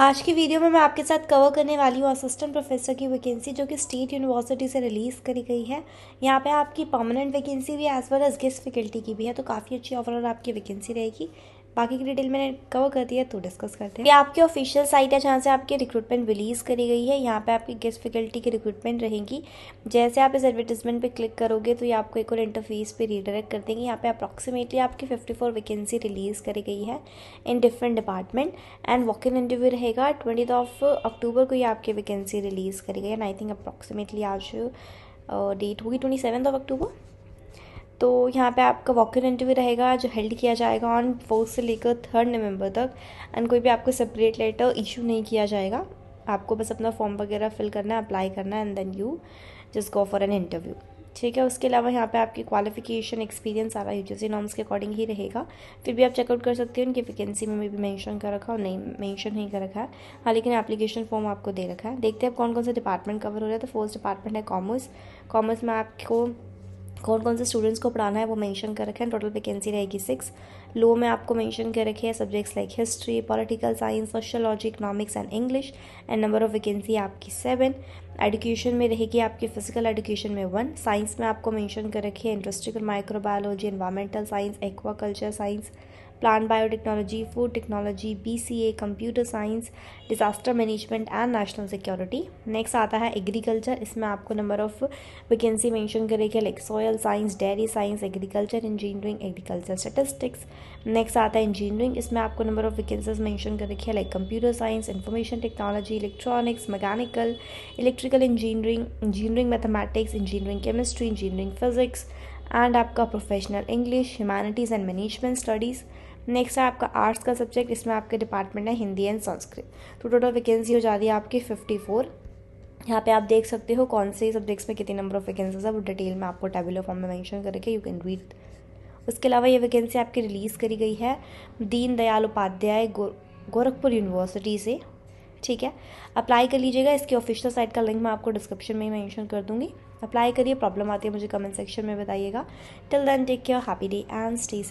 आज की वीडियो में मैं आपके साथ कवर करने वाली हूँ असिस्टेंट प्रोफेसर की वैकेंसी जो कि स्टेट यूनिवर्सिटी से रिलीज़ करी गई है यहाँ पे आपकी परमानेंट वैकेंसी भी as well as guest faculty की भी है तो काफ़ी अच्छी ओवरऑल आपकी वैकेंसी रहेगी बाकी की डिटेल मैंने कवर कर दिया तो डिस्कस करते हैं ये आपकी ऑफिशियल साइट है जहाँ से आपकी रिक्रूटमेंट रिलीज़ करी गई है यहाँ पे आपकी गेस्ट फैकल्टी की रिक्रूटमेंट रहेगी जैसे आप इस एडवर्टीजमेंट पे क्लिक करोगे तो ये आपको एक और इंटरफेस पे रीडायरेक्ट कर देंगे यहाँ पे अप्रॉक्सीमेटली आपकी 54 वैकेंसी रिलीज़ करी गई है in different department and walk in interview रहेगा ट्वेंटी ऑफ अक्टूबर को ये आपकी वैकेंसी रिलीज़ करी गई एंड आई थिंक अप्रॉक्सीमेटली आज डेट होगी ट्वेंटी ऑफ अक्टूबर तो यहाँ पे आपका वॉक इन इंटरव्यू रहेगा जो हेल्ड किया जाएगा ऑन फोर्थ से लेकर थर्ड नवंबर तक एंड कोई भी आपको सेपरेट लेटर इशू नहीं किया जाएगा आपको बस अपना फॉर्म वगैरह फिल करना है अप्लाई करना है and then you just go for an interview ठीक है उसके अलावा यहाँ पे आपकी क्वालिफिकेशन एक्सपीरियंस सारा यू जी नॉर्म्स के अकॉर्डिंग ही रहेगा फिर भी आप चेकआउट कर सकते हो उनकी वैकेंसी में भी मेंशन कर रखा और नहीं मेंशन नहीं कर रखा है हाँ लेकिन एप्लीकेशन फॉर्म आपको दे रखा है देखते हैं आप कौन कौन सा डिपार्टमेंट कवर हो रहा तो है तो फर्स्ट डिपार्टमेंट है कॉमर्स कॉमर्स में आपको कौन कौन से स्टूडेंट्स को पढ़ाना है वो मेंशन कर रखे हैं टोटल वैकेंसी रहेगी सिक्स लो में आपको मेंशन कर रखे हैं subjects like history political science sociology economics and English and number of vacancy आपकी सेवन एडुकेशन में रहेगी आपकी फिजिकल एडुकेशन में वन साइंस में आपको मेंशन कर रखे हैं industrial microbiology environmental science aquaculture science plant biotechnology food technology B C A computer science disaster management and national security next आता है एग्रीकल्चर इसमें आपको नंबर ऑफ वैकेंसी मेंशन करेगी like soil science dairy science agriculture engineering agriculture statistics next आता है engineering इसमें आपको number of vacancies mention कर रखी है like computer science information technology electronics mechanical electrical engineering engineering mathematics engineering chemistry engineering physics and आपका professional English humanities and management studies next है आपका आर्ट्स का सब्जेक्ट इसमें आपके डिपार्टमेंट है हिंदी एंड संस्कृत तो टोटल वैकेंसी हो जा रही है आपकी फिफ्टी फोर यहाँ पे आप देख सकते हो कौन से सब्जेक्ट्स में कितनी नंबर ऑफ वैकेंसीज है वो डिटेल में आपको टेबुलर फॉर्म में मैंशन करके यू कैन रीड उसके अलावा ये वैकेंसी आपकी रिलीज़ करी गई है दीन दयाल उपाध्याय गोरखपुर यूनिवर्सिटी से ठीक है अप्लाई कर लीजिएगा इसकी ऑफिशियल साइट का लिंक मैं आपको डिस्क्रिप्शन में मैंशन कर दूँगी अप्लाई करिए प्रॉब्लम आती है मुझे कमेंट सेक्शन में बताइएगा till then take care happy day and stay